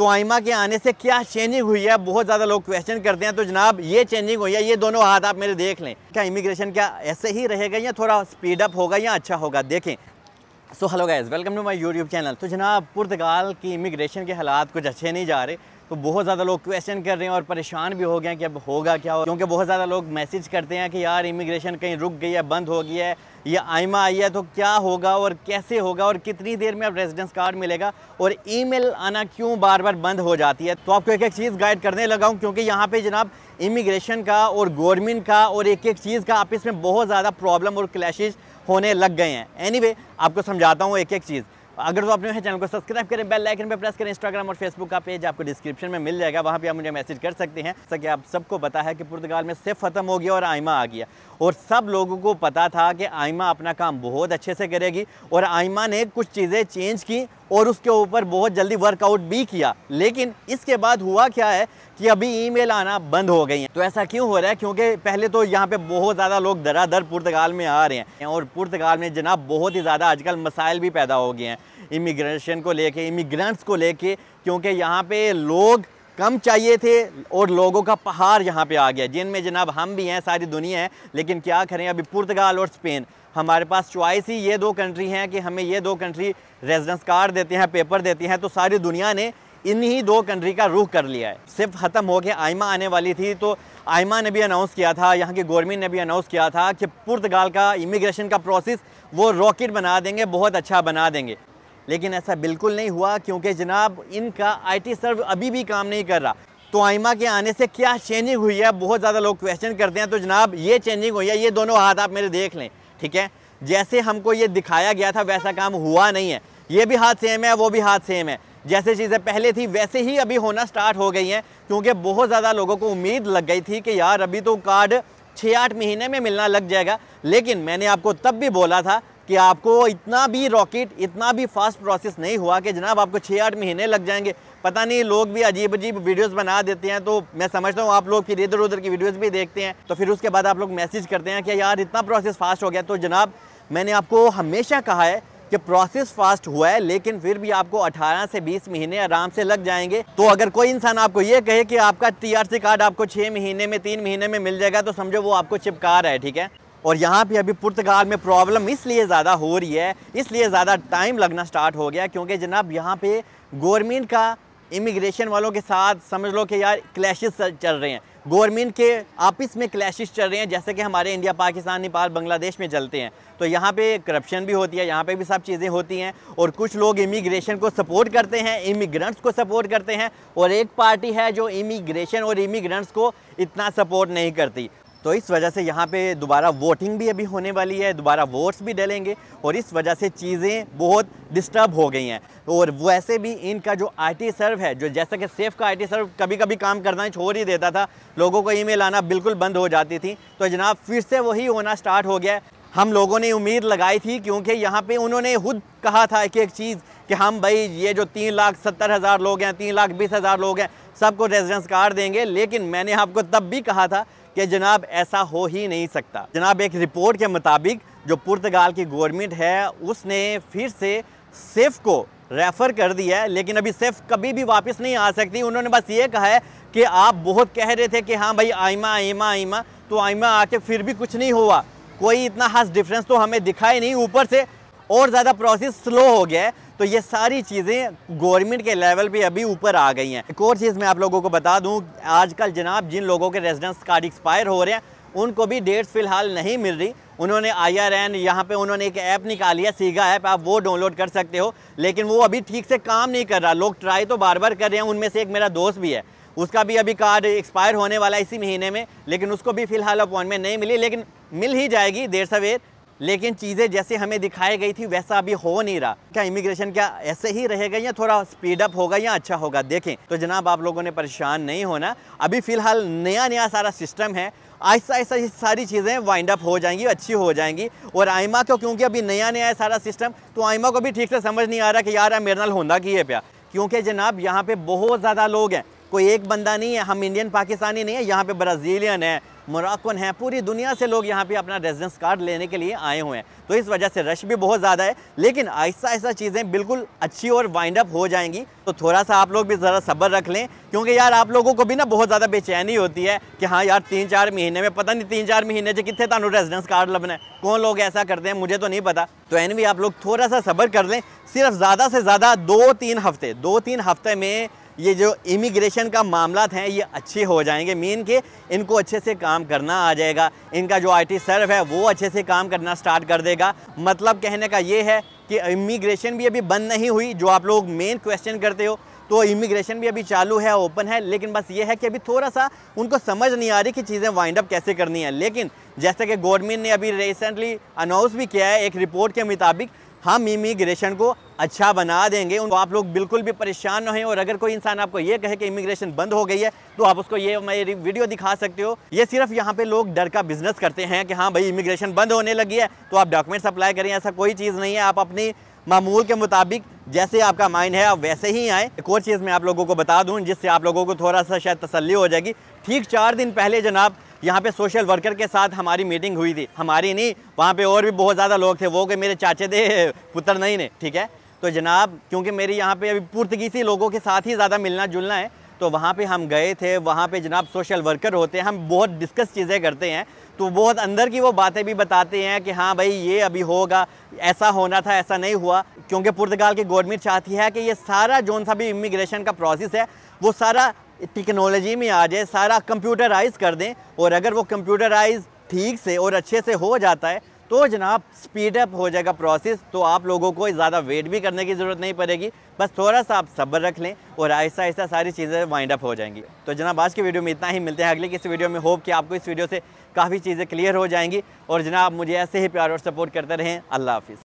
तो आइमा के आने से क्या चेंजिंग हुई है बहुत ज़्यादा लोग क्वेश्चन करते हैं तो जनाब ये चेंजिंग हुई है ये दोनों हाथ आप मेरे देख लें क्या इमिग्रेशन क्या ऐसे ही रहेगा या थोड़ा स्पीड अप होगा या अच्छा होगा देखें so hello guys welcome to my YouTube channel तो जनाब पुर्तगाल की इमिग्रेशन के हालात कुछ अच्छे नहीं जा रहे तो बहुत ज़्यादा लोग क्वेश्चन कर रहे हैं और परेशान भी हो गए हैं कि अब होगा क्या हो क्योंकि बहुत ज़्यादा लोग मैसेज करते हैं कि यार इमिग्रेशन कहीं रुक गई है बंद हो गई है या आईमा आई है तो क्या होगा और कैसे होगा और कितनी देर में अब रेजिडेंस कार्ड मिलेगा और ईमेल आना क्यों बार बार बंद हो जाती है तो आपको एक एक चीज़ गाइड करने लगा हूँ क्योंकि यहाँ पर जनाब इमिग्रेशन का और गवर्नमेंट का और एक एक चीज़ का आपस में बहुत ज़्यादा प्रॉब्लम और क्लैशेज़ होने लग गए हैं एनी anyway, आपको समझाता हूँ एक एक चीज़ अगर तो आपने चैनल को सब्सक्राइब करें बेल आइकन पर प्रेस करें इंस्टाग्राम और फेसबुक का पेज आपको डिस्क्रिप्शन में मिल जाएगा वहाँ पे आप मुझे मैसेज कर सकते हैं जैसा कि आप सबको पता है कि पुर्तगाल में सिर्फ ख़त्म हो गया और आयमा आ गया और सब लोगों को पता था कि आयमा अपना काम बहुत अच्छे से करेगी और आयमा ने कुछ चीज़ें चेंज की और उसके ऊपर बहुत जल्दी वर्कआउट भी किया लेकिन इसके बाद हुआ क्या है कि अभी ईमेल आना बंद हो गई है तो ऐसा क्यों हो रहा है क्योंकि पहले तो यहाँ पे बहुत ज़्यादा लोग दरादर पुर्तगाल में आ रहे हैं और पुर्तगाल में जनाब बहुत ही ज़्यादा आजकल मसाइल भी पैदा हो गए हैं इमिग्रेशन को लेके इमिग्रेंट्स को लेके क्योंकि यहाँ पे लोग कम चाहिए थे और लोगों का पहाड़ यहाँ पे आ गया जिनमें जनाब हम भी हैं सारी दुनिया है लेकिन क्या करें अभी पुर्तगाल और स्पेन हमारे पास चॉइस ही ये दो कंट्री हैं कि हमें ये दो कंट्री रेजिडेंस कार्ड देते हैं पेपर देते हैं तो सारी दुनिया ने इन्हीं दो कंट्री का रुख कर लिया है सिर्फ ख़त्म हो के आयमा आने वाली थी तो आयमा ने भी अनाउंस किया था यहाँ की गवर्नमेंट ने भी अनाउंस किया था कि पुर्तगाल का इमिग्रेशन का प्रोसेस वो रॉकेट बना देंगे बहुत अच्छा बना देंगे लेकिन ऐसा बिल्कुल नहीं हुआ क्योंकि जनाब इनका आईटी सर्व अभी भी काम नहीं कर रहा तो आयमा के आने से क्या चेंजिंग हुई है बहुत ज़्यादा लोग क्वेश्चन करते हैं तो जनाब ये चेंजिंग हुई है ये दोनों हाथ आप मेरे देख लें ठीक है जैसे हमको ये दिखाया गया था वैसा काम हुआ नहीं है ये भी हाथ सेम है वो भी हाथ सेम है जैसे चीज़ें पहले थी वैसे ही अभी होना स्टार्ट हो गई हैं क्योंकि बहुत ज़्यादा लोगों को उम्मीद लग गई थी कि यार अभी तो कार्ड छः आठ महीने में मिलना लग जाएगा लेकिन मैंने आपको तब भी बोला था कि आपको इतना भी रॉकेट इतना भी फास्ट प्रोसेस नहीं हुआ कि जनाब आपको छः आठ महीने लग जाएंगे पता नहीं लोग भी अजीब अजीब वीडियोस बना देते हैं तो मैं समझता हूँ आप लोग फिर इधर उधर की वीडियोस भी देखते हैं तो फिर उसके बाद आप लोग मैसेज करते हैं कि यार इतना प्रोसेस फास्ट हो गया तो जनाब मैंने आपको हमेशा कहा है कि प्रोसेस फास्ट हुआ है लेकिन फिर भी आपको 18 से 20 महीने आराम से लग जाएंगे तो अगर कोई इंसान आपको ये कहे कि आपका टीआरसी कार्ड आपको छः महीने में तीन महीने में मिल जाएगा तो समझो वो आपको चिपका रहा है ठीक है और यहाँ पे अभी पुर्तगाल में प्रॉब्लम इसलिए ज़्यादा हो रही है इसलिए ज़्यादा टाइम लगना स्टार्ट हो गया क्योंकि जनाब यहाँ पे गवर्नमेंट का इमिग्रेशन वालों के साथ समझ लो कि यार क्लैश चल रहे हैं गवर्नमेंट के आपस में क्लैशिज चल रहे हैं जैसे कि हमारे इंडिया पाकिस्तान नेपाल बांग्लादेश में चलते हैं तो यहाँ पे करप्शन भी होती है यहाँ पे भी सब चीज़ें होती हैं और कुछ लोग इमिग्रेशन को सपोर्ट करते हैं इमिग्रेंट्स को सपोर्ट करते हैं और एक पार्टी है जो इमिग्रेशन और इमिग्रेंट्स को इतना सपोर्ट नहीं करती तो इस वजह से यहाँ पे दोबारा वोटिंग भी अभी होने वाली है दोबारा वोट्स भी डलेंगे और इस वजह से चीज़ें बहुत डिस्टर्ब हो गई हैं और वैसे भी इनका जो आईटी सर्व है जो जैसा कि सेफ का आईटी सर्व कभी कभी काम करना ही छोड़ ही देता था लोगों को ईमेल आना बिल्कुल बंद हो जाती थी तो जनाब फिर से वही होना स्टार्ट हो गया हम लोगों ने उम्मीद लगाई थी क्योंकि यहाँ पर उन्होंने खुद कहा था एक एक चीज़ कि हम भाई ये जो तीन लाख सत्तर हज़ार लोग हैं तीन लाख बीस हज़ार लोग हैं सबको रेजिडेंस कार्ड देंगे लेकिन मैंने आपको तब भी कहा था कि जनाब ऐसा हो ही नहीं सकता जनाब एक रिपोर्ट के मुताबिक जो पुर्तगाल की गवर्नमेंट है उसने फिर से सेफ को रेफ़र कर दिया है लेकिन अभी सेफ कभी भी वापस नहीं आ सकती उन्होंने बस ये कहा है कि आप बहुत कह रहे थे कि हाँ भाई आइमा आइमा आइमा तो आइमा आके फिर भी कुछ नहीं हुआ कोई इतना खास डिफरेंस तो हमें दिखाई नहीं ऊपर से और ज़्यादा प्रोसेस स्लो हो गया है तो ये सारी चीज़ें गवर्नमेंट के लेवल पे अभी ऊपर आ गई हैं एक और चीज़ मैं आप लोगों को बता दूं आजकल जनाब जिन लोगों के रेजिडेंस कार्ड एक्सपायर हो रहे हैं उनको भी डेट्स फिलहाल नहीं मिल रही उन्होंने आई आर एन यहाँ पर उन्होंने एक ऐप निकाली है सीगा ऐप आप वो डाउनलोड कर सकते हो लेकिन वो अभी ठीक से काम नहीं कर रहा लोग ट्राई तो बार बार कर रहे हैं उनमें से एक मेरा दोस्त भी है उसका भी अभी कार्ड एक्सपायर होने वाला है इसी महीने में लेकिन उसको भी फिलहाल अपॉइंटमेंट नहीं मिली लेकिन मिल ही जाएगी देर सवेर लेकिन चीज़ें जैसे हमें दिखाई गई थी वैसा अभी हो नहीं रहा क्या इमिग्रेशन क्या ऐसे ही रहेगा या थोड़ा स्पीड अप होगा या अच्छा होगा देखें तो जनाब आप लोगों ने परेशान नहीं होना अभी फ़िलहाल नया नया सारा सिस्टम है आहिस्ता ऐसा ये सारी चीज़ें वाइंड अप हो जाएंगी अच्छी हो जाएंगी और आयमा को क्योंकि अभी नया नया है सारा सिस्टम तो आयमा को भी ठीक से समझ नहीं आ रहा कि यार मेरे नाल होंदा की है प्या क्योंकि जनाब यहाँ पे बहुत ज़्यादा लोग हैं कोई एक बंदा नहीं है हम इंडियन पाकिस्तानी नहीं है यहाँ पे ब्राज़ीलियन है मोरक्कन हैं पूरी दुनिया से लोग यहाँ पे अपना रेजिडेंस कार्ड लेने के लिए आए हुए हैं तो इस वजह से रश भी बहुत ज़्यादा है लेकिन ऐसा ऐसा चीज़ें बिल्कुल अच्छी और वाइंड अप हो जाएंगी तो थोड़ा सा आप लोग भी ज़रा सब्र रख लें क्योंकि यार आप लोगों को भी ना बहुत ज़्यादा बेचैनी होती है कि हाँ यार तीन चार महीने में पता नहीं तीन चार महीने से कितने तुम रेजिडेंस कार्ड लगना है कौन लोग ऐसा करते हैं मुझे तो नहीं पता तो एन भी आप लोग थोड़ा सा सब्र कर लें सिर्फ ज़्यादा से ज़्यादा दो तीन हफ्ते दो तीन हफ्ते में ये जो इमिग्रेशन का मामला हैं ये अच्छे हो जाएंगे मीन के इनको अच्छे से काम करना आ जाएगा इनका जो आईटी सर्व है वो अच्छे से काम करना स्टार्ट कर देगा मतलब कहने का ये है कि इमिग्रेशन भी अभी बंद नहीं हुई जो आप लोग मेन क्वेश्चन करते हो तो इमिग्रेशन भी अभी चालू है ओपन है लेकिन बस ये है कि अभी थोड़ा सा उनको समझ नहीं आ रही कि चीज़ें वाइंड अप कैसे करनी है लेकिन जैसे कि गवर्नमेंट ने अभी रिसेंटली अनाउंस भी किया है एक रिपोर्ट के मुताबिक हम इमिग्रेशन को अच्छा बना देंगे उनको आप लोग बिल्कुल भी परेशान ना और अगर कोई इंसान आपको ये कहे कि इमिग्रेशन बंद हो गई है तो आप उसको ये मेरी वीडियो दिखा सकते हो ये सिर्फ यहाँ पे लोग डर का बिजनेस करते हैं कि हाँ भाई इमिग्रेशन बंद होने लगी है तो आप डॉक्यूमेंट्स अप्लाई करें ऐसा कोई चीज़ नहीं है आप अपनी मामूल के मुताबिक जैसे आपका माइंड है आप वैसे ही आए एक और चीज़ मैं आप लोगों को बता दूँ जिससे आप लोगों को थोड़ा सा शायद तसली हो जाएगी ठीक चार दिन पहले जनाब यहाँ पे सोशल वर्कर के साथ हमारी मीटिंग हुई थी हमारी नहीं वहाँ पे और भी बहुत ज़्यादा लोग थे वो कि मेरे चाचे थे पुत्र नहीं ने ठीक है तो जनाब क्योंकि मेरी यहाँ पे अभी पुर्तगीसी लोगों के साथ ही ज़्यादा मिलना जुलना है तो वहाँ पे हम गए थे वहाँ पे जनाब सोशल वर्कर होते हैं हम बहुत डिस्कस चीज़ें करते हैं तो बहुत अंदर की वो बातें भी बताते हैं कि हाँ भाई ये अभी होगा ऐसा होना था ऐसा नहीं हुआ क्योंकि पुर्तगाल की गवर्नमेंट चाहती है कि ये सारा जो सा भी इमिग्रेशन का प्रोसेस है वो सारा टेक्नोलॉजी में आ जाए सारा कंप्यूटराइज कर दें और अगर वो कंप्यूटराइज ठीक से और अच्छे से हो जाता है तो जनाब स्पीड अप हो जाएगा प्रोसेस तो आप लोगों को ज़्यादा वेट भी करने की ज़रूरत नहीं पड़ेगी बस थोड़ा सा आप सब्र रख लें और आहिस्ता आहिस्ता सारी चीज़ें वाइंड अप हो जाएंगी तो जनाब आज की वीडियो में इतना ही मिलते हैं अगले किसी वीडियो में होप कि आपको इस वीडियो से काफ़ी चीज़ें क्लियर हो जाएंगी और जनाब मुझे ऐसे ही प्यार और सपोर्ट करते रहें अल्लाह हाफिज़